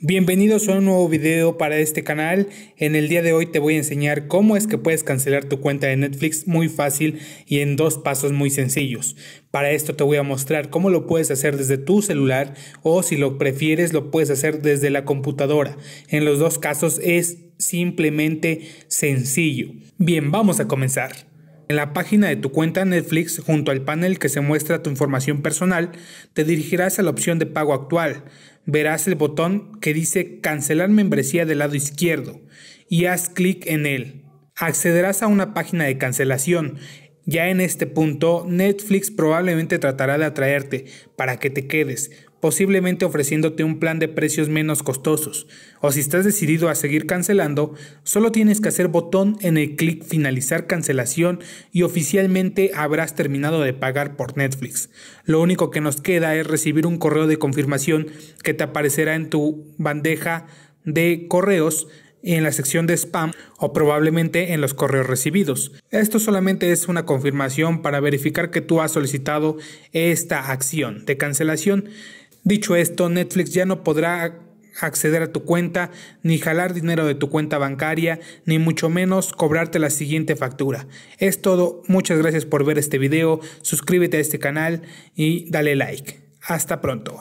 Bienvenidos a un nuevo video para este canal. En el día de hoy te voy a enseñar cómo es que puedes cancelar tu cuenta de Netflix muy fácil y en dos pasos muy sencillos. Para esto te voy a mostrar cómo lo puedes hacer desde tu celular o si lo prefieres lo puedes hacer desde la computadora. En los dos casos es simplemente sencillo. Bien, vamos a comenzar. En la página de tu cuenta Netflix, junto al panel que se muestra tu información personal, te dirigirás a la opción de pago actual. Verás el botón que dice Cancelar membresía del lado izquierdo y haz clic en él. Accederás a una página de cancelación. Ya en este punto, Netflix probablemente tratará de atraerte para que te quedes, posiblemente ofreciéndote un plan de precios menos costosos, o si estás decidido a seguir cancelando, solo tienes que hacer botón en el clic finalizar cancelación y oficialmente habrás terminado de pagar por Netflix. Lo único que nos queda es recibir un correo de confirmación que te aparecerá en tu bandeja de correos en la sección de spam o probablemente en los correos recibidos. Esto solamente es una confirmación para verificar que tú has solicitado esta acción de cancelación. Dicho esto, Netflix ya no podrá acceder a tu cuenta, ni jalar dinero de tu cuenta bancaria, ni mucho menos cobrarte la siguiente factura. Es todo, muchas gracias por ver este video, suscríbete a este canal y dale like. Hasta pronto.